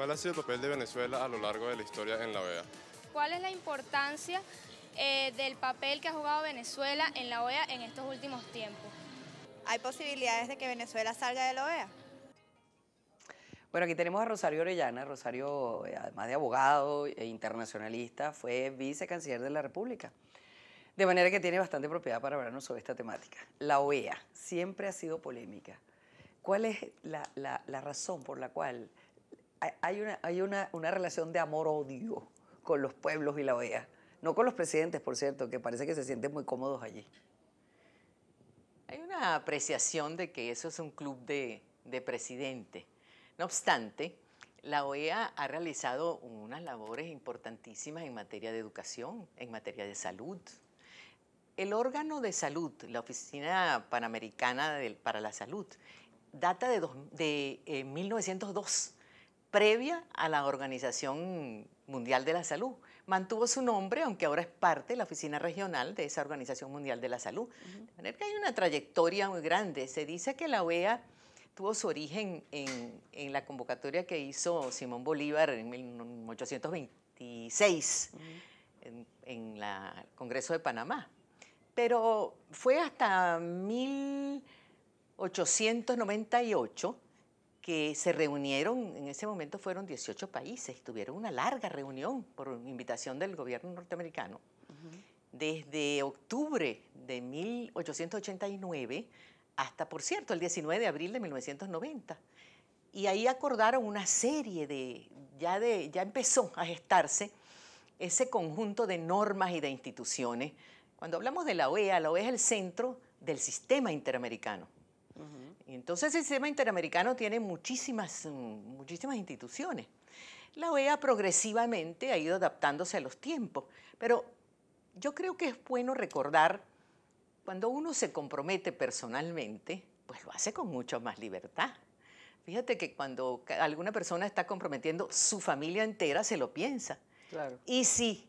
¿Cuál ha sido el papel de Venezuela a lo largo de la historia en la OEA? ¿Cuál es la importancia eh, del papel que ha jugado Venezuela en la OEA en estos últimos tiempos? ¿Hay posibilidades de que Venezuela salga de la OEA? Bueno, aquí tenemos a Rosario Orellana. Rosario, eh, además de abogado e internacionalista, fue vicecanciller de la República. De manera que tiene bastante propiedad para hablarnos sobre esta temática. La OEA siempre ha sido polémica. ¿Cuál es la, la razón por la cual hay una, relación de amor-odio con los pueblos y la OEA. No con los presidentes, por cierto, que parece que se sienten muy cómodos allí. Hay una apreciación de que eso es un club de, presidente. No obstante, la OEA ha realizado unas labores importantísimas en materia de educación, en materia de salud. El órgano de salud, la Oficina Panamericana para la Salud, data de, 1902 previa a la Organización Mundial de la Salud. Mantuvo su nombre, aunque ahora es parte de la oficina regional de esa Organización Mundial de la Salud. De manera que hay una trayectoria muy grande. Se dice que la OEA tuvo su origen en, la convocatoria que hizo Simón Bolívar en 1826 en, el Congreso de Panamá. Pero fue hasta 1898 que se reunieron, en ese momento fueron 18 países, tuvieron una larga reunión por invitación del gobierno norteamericano. Desde octubre de 1889 hasta, por cierto, el 19 de abril de 1990. Y ahí acordaron una serie de, ya, de, ya empezó a gestarse ese conjunto de normas y de instituciones. Cuando hablamos de la OEA, la OEA es el centro del sistema interamericano entonces el sistema interamericano tiene muchísimas, mm, muchísimas instituciones. La OEA progresivamente ha ido adaptándose a los tiempos, pero yo creo que es bueno recordar cuando uno se compromete personalmente, pues lo hace con mucha más libertad. Fíjate que cuando alguna persona está comprometiendo su familia entera, se lo piensa. Y si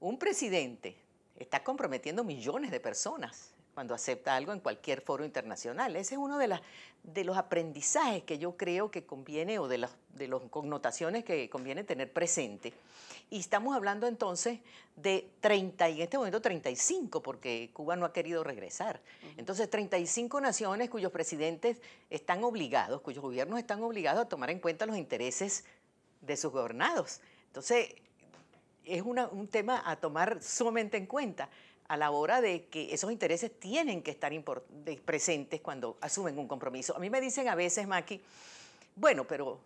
un presidente está comprometiendo millones de personas cuando acepta algo en cualquier foro internacional. Ese es uno de, de los aprendizajes que yo creo que conviene o de las, de las connotaciones que conviene tener presente. Y estamos hablando entonces de 30, y en este momento 35, porque Cuba no ha querido regresar. Entonces, 35 naciones cuyos presidentes están obligados, cuyos gobiernos están obligados a tomar en cuenta los intereses de sus gobernados. Entonces, es un tema a tomar sumamente en cuenta a la hora de que esos intereses tienen que estar presentes cuando asumen un compromiso. A mí me dicen a veces, Maki, bueno, pero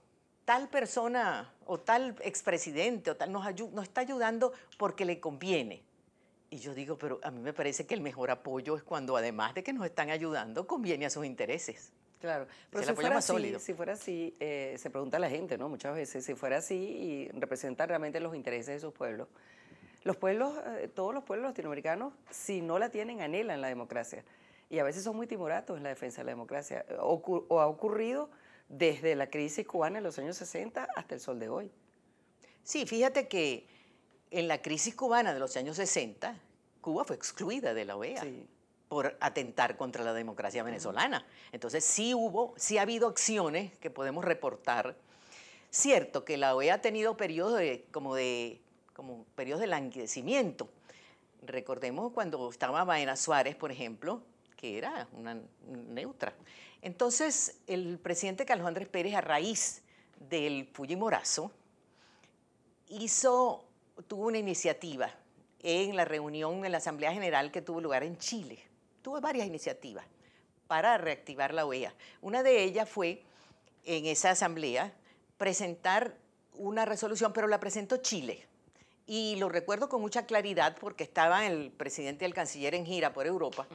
tal persona o tal expresidente o tal nos, está ayudando porque le conviene. Y yo digo, pero a mí me parece que el mejor apoyo es cuando además de que nos están ayudando, conviene a sus intereses. Claro, pero si fuera, así, eh, se pregunta la gente, ¿no? Muchas veces, si fuera así y representar realmente los intereses de sus pueblos, los pueblos, eh, todos los pueblos latinoamericanos, si no la tienen, anhelan la democracia. Y a veces son muy timoratos en la defensa de la democracia. o ha ocurrido desde la crisis cubana en los años 60 hasta el sol de hoy. Sí, fíjate que en la crisis cubana de los años 60, Cuba fue excluida de la OEA. por atentar contra la democracia venezolana. Entonces sí hubo, sí ha habido acciones que podemos reportar. Cierto que la OEA ha tenido periodos de, como de como periodos de languidecimiento. Recordemos cuando estaba Baena Suárez, por ejemplo, que era una neutra. Entonces, el presidente Carlos Andrés Pérez, a raíz del Fujimorazo, hizo, tuvo una iniciativa en la reunión en la Asamblea General que tuvo lugar en Chile. Tuvo varias iniciativas para reactivar la OEA. Una de ellas fue, en esa asamblea, presentar una resolución, pero la presentó Chile y lo recuerdo con mucha claridad porque estaba el presidente y el canciller en gira por Europa.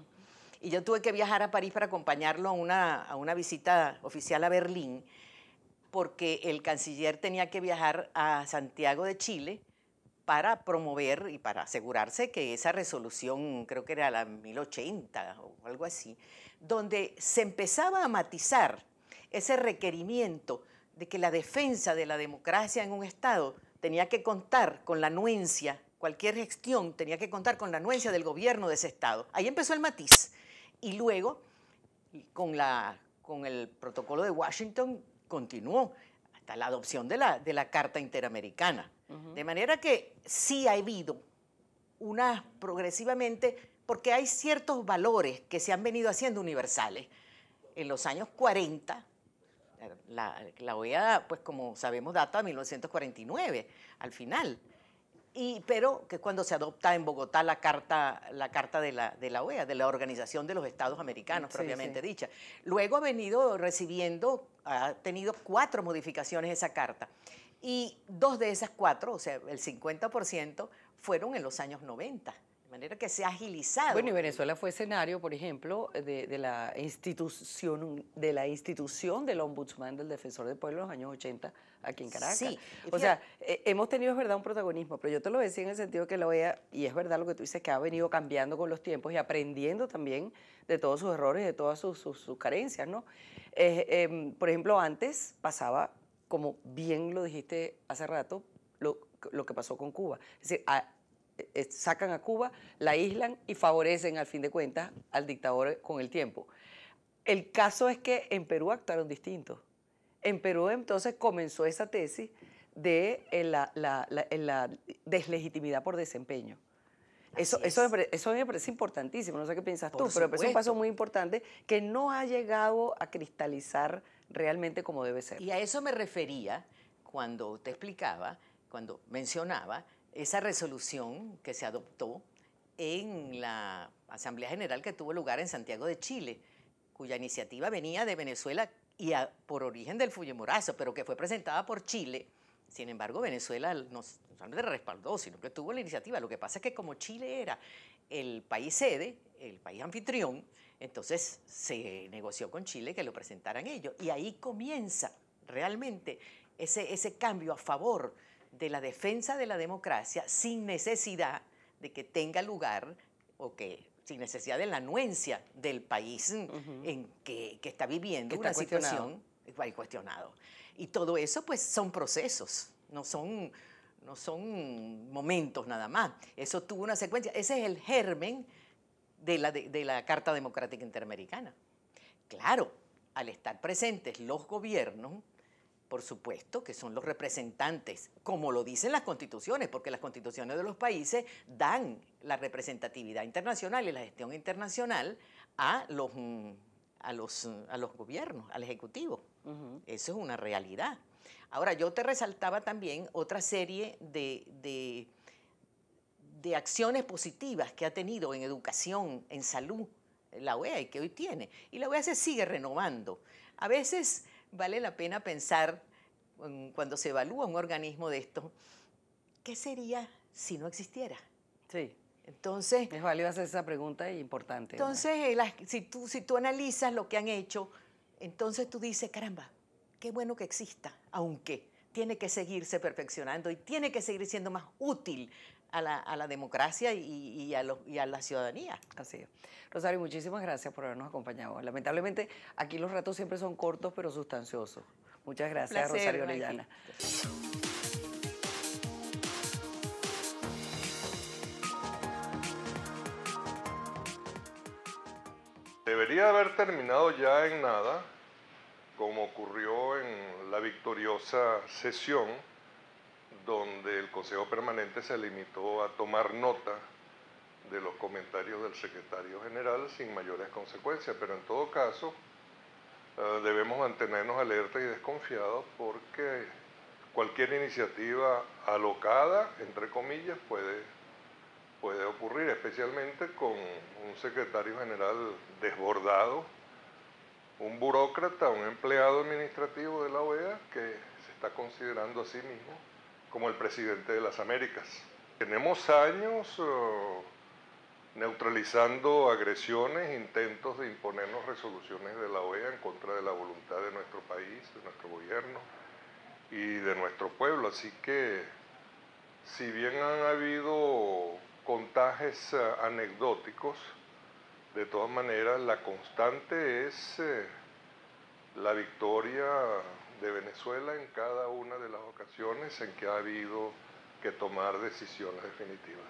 Y yo tuve que viajar a París para acompañarlo a una, a una visita oficial a Berlín, porque el canciller tenía que viajar a Santiago de Chile para promover y para asegurarse que esa resolución, creo que era la 1080 o algo así, donde se empezaba a matizar ese requerimiento de que la defensa de la democracia en un Estado tenía que contar con la anuencia, cualquier gestión tenía que contar con la anuencia del gobierno de ese Estado. Ahí empezó el matiz. Y luego, con, la, con el protocolo de Washington, continuó hasta la adopción de la, de la Carta Interamericana. De manera que sí ha habido una, progresivamente, porque hay ciertos valores que se han venido haciendo universales. En los años 40 la, OEA, pues como sabemos, data de 1949, al final. Y, pero que es cuando se adopta en Bogotá la carta, la carta de, la, OEA, e de la Organización de los Estados Americanos, propiamente dicha. Luego ha venido recibiendo, ha tenido cuatro modificaciones esa carta. Y dos de esas cuatro, o sea, el 50%, fueron en los años 90 manera que se ha agilizado. Bueno, y Venezuela fue escenario, por ejemplo, de, la, institución, de la institución del Ombudsman del Defensor del Pueblo en los años 80 aquí en Caracas. Sí, o sea, eh, hemos tenido, es verdad, un protagonismo, pero yo te lo decía en el sentido que la OEA, y es verdad lo que tú dices, que ha venido cambiando con los tiempos y aprendiendo también de todos sus errores, de todas sus, carencias, ¿no? Em, por ejemplo, antes pasaba, como bien lo dijiste hace rato, lo, lo que pasó con Cuba. Es decir, a, eh, sacan a Cuba, la aislan y favorecen, al fin de cuentas, al dictador con el tiempo. El caso es que en Perú actuaron distinto. En Perú entonces comenzó esa tesis de eh, eh, la, deslegitimidad por desempeño. Eso, eso, me, parece importantísimo, no sé qué piensas tú, pero es un paso muy importante que no ha llegado a cristalizar realmente como debe ser. Y a eso me refería cuando te explicaba, cuando mencionaba esa resolución que se adoptó en la Asamblea General que tuvo lugar en Santiago de Chile, cuya iniciativa venía de Venezuela y por origen del Fujimorazo, pero que fue presentada por Chile. Sin embargo, Venezuela no solamente respaldó, sino que tuvo la iniciativa. Lo que pasa es que como Chile era el país sede, el país anfitrión, entonces se negoció con Chile que lo presentaran ellos. Y ahí comienza realmente ese, ese cambio a favor de la defensa de la democracia sin necesidad de que tenga lugar o que sin necesidad de la anuencia del país en que, está viviendo una situación cuestionado. Eh, cuestionado. Y todo eso pues son procesos, no son, no son momentos nada más. Eso tuvo una secuencia, ese es el germen de la, de la Carta Democrática Interamericana. Claro, al estar presentes los gobiernos, por supuesto, que son los representantes, como lo dicen las constituciones, porque las constituciones de los países dan la representatividad internacional y la gestión internacional a los, mm, a los, a los gobiernos, al Ejecutivo. Eso es una realidad. Ahora, yo te resaltaba también otra serie de, de, de acciones positivas que ha tenido en educación, en salud, la OEA y que hoy tiene. Y la OEA se sigue renovando. A veces vale la pena pensar cuando se evalúa un organismo de esto, ¿qué sería si no existiera? Sí. Entonces... Es válido esa pregunta y e importante. Entonces, eh, si, tú, si tú analizas lo que han hecho, entonces tú dices, caramba, qué bueno que exista, aunque tiene que seguirse perfeccionando y tiene que seguir siendo más útil a la, democracia y, a la ciudadanía. Así es. Rosario, muchísimas gracias por habernos acompañado. Lamentablemente, aquí los ratos siempre son cortos, pero sustanciosos. Muchas gracias, Rosario Orellana. Debería haber terminado ya en nada, como ocurrió en la victoriosa sesión donde el Consejo Permanente se limitó a tomar nota de los comentarios del secretario general sin mayores consecuencias, pero en todo caso eh, debemos mantenernos alerta y desconfiados porque cualquier iniciativa alocada, entre comillas, puede ocurrir, especialmente con un secretario general desbordado, un burócrata, un empleado administrativo de la OEA que se está considerando a sí mismo como el presidente de las Américas. Tenemos años eh, neutralizando agresiones, intentos de imponernos resoluciones de la OEA en contra de la voluntad de nuestro país, de nuestro gobierno y de nuestro pueblo. Así que si bien han habido contajes eh, anecdóticos, de todas maneras la constante es eh, la victoria de Venezuela en cada una de las ocasiones en que ha habido que tomar decisiones definitivas.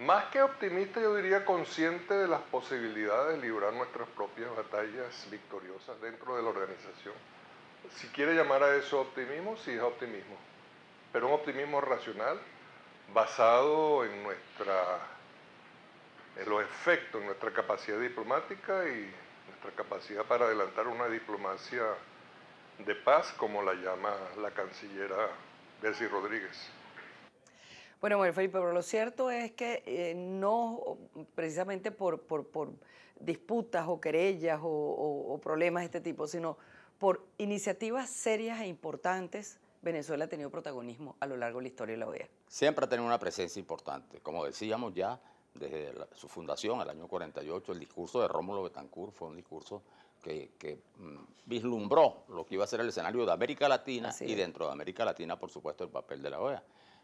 Más que optimista, yo diría consciente de las posibilidades de librar nuestras propias batallas victoriosas dentro de la organización. Si quiere llamar a eso optimismo, sí es optimismo, pero un optimismo racional basado en nuestra en los efectos, en nuestra capacidad diplomática y nuestra capacidad para adelantar una diplomacia de paz, como la llama la cancillera Bessy Rodríguez. Bueno, bueno, Felipe, pero lo cierto es que eh, no precisamente por, disputas o querellas o, problemas de este tipo, sino por iniciativas serias e importantes, Venezuela ha tenido protagonismo a lo largo de la historia de la OEA. Siempre ha tenido una presencia importante. Como decíamos ya, desde su fundación, el año 48, el discurso de Rómulo Betancourt fue un discurso que, mm, vislumbró lo que iba a ser el escenario de América Latina y dentro de América Latina, por supuesto, el papel de la OEA.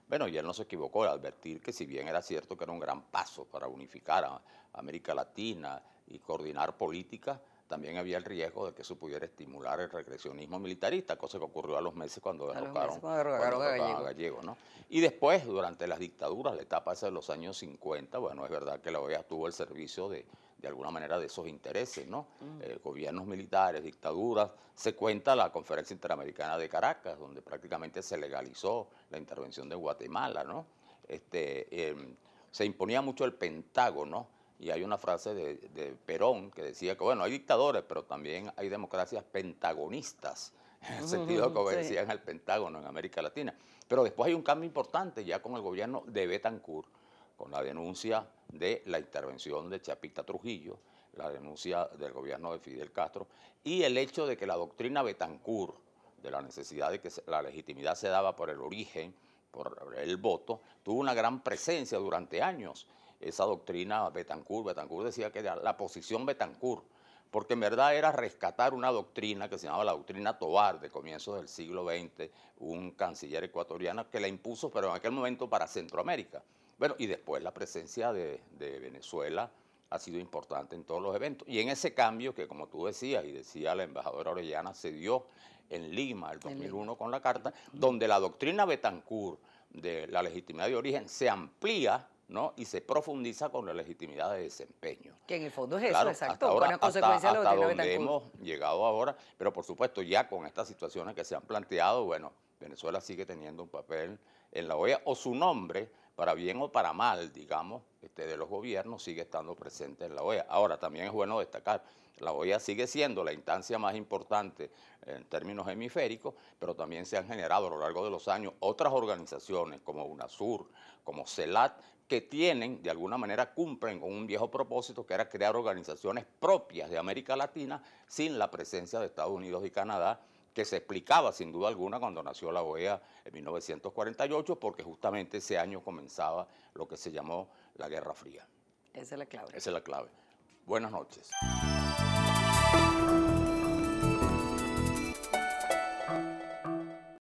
Bueno, y él no se equivocó al advertir que si bien era cierto que era un gran paso para unificar a América Latina y coordinar políticas, también había el riesgo de que eso pudiera estimular el regresionismo militarista, cosa que ocurrió a los meses cuando derrocaron, a, Gallego. ¿no? Y después, durante las dictaduras, la etapa de los años 50, bueno, es verdad que la OEA tuvo el servicio de, de alguna manera de esos intereses, ¿no? Mm. Eh, gobiernos militares, dictaduras. Se cuenta la Conferencia Interamericana de Caracas, donde prácticamente se legalizó la intervención de Guatemala, ¿no? Este, em, se imponía mucho el Pentágono y hay una frase de, Perón que decía que, bueno, hay dictadores, pero también hay democracias pentagonistas, en el sentido que obedecían al Pentágono en América Latina. Pero después hay un cambio importante ya con el gobierno de Betancourt, con la denuncia de la intervención de Chapita Trujillo, la denuncia del gobierno de Fidel Castro y el hecho de que la doctrina Betancourt, de la necesidad de que la legitimidad se daba por el origen, por el voto, tuvo una gran presencia durante años esa doctrina Betancourt. Betancourt decía que era la posición Betancourt, porque en verdad era rescatar una doctrina que se llamaba la doctrina Tobar de comienzos del siglo XX, un canciller ecuatoriano que la impuso, pero en aquel momento para Centroamérica. Bueno, y después la presencia de, de Venezuela ha sido importante en todos los eventos. Y en ese cambio que, como tú decías y decía la embajadora Orellana, se dio en Lima el 2001 con la carta, donde la doctrina Betancourt de la legitimidad de origen se amplía y se profundiza con la legitimidad de desempeño. Que en el fondo es eso, exacto. hasta, consecuencia donde hemos llegado ahora, pero por supuesto ya con estas situaciones que se han planteado, bueno, Venezuela sigue teniendo un papel en la OEA o su nombre, para bien o para mal, digamos, este, de los gobiernos sigue estando presente en la OEA. Ahora, también es bueno destacar, la OEA sigue siendo la instancia más importante en términos hemisféricos, pero también se han generado a lo largo de los años otras organizaciones como UNASUR, como CELAT, que tienen, de alguna manera cumplen con un viejo propósito que era crear organizaciones propias de América Latina sin la presencia de Estados Unidos y Canadá, que se explicaba sin duda alguna cuando nació la OEA en 1948, porque justamente ese año comenzaba lo que se llamó la Guerra Fría. Esa es la clave. Esa es la clave. Buenas noches.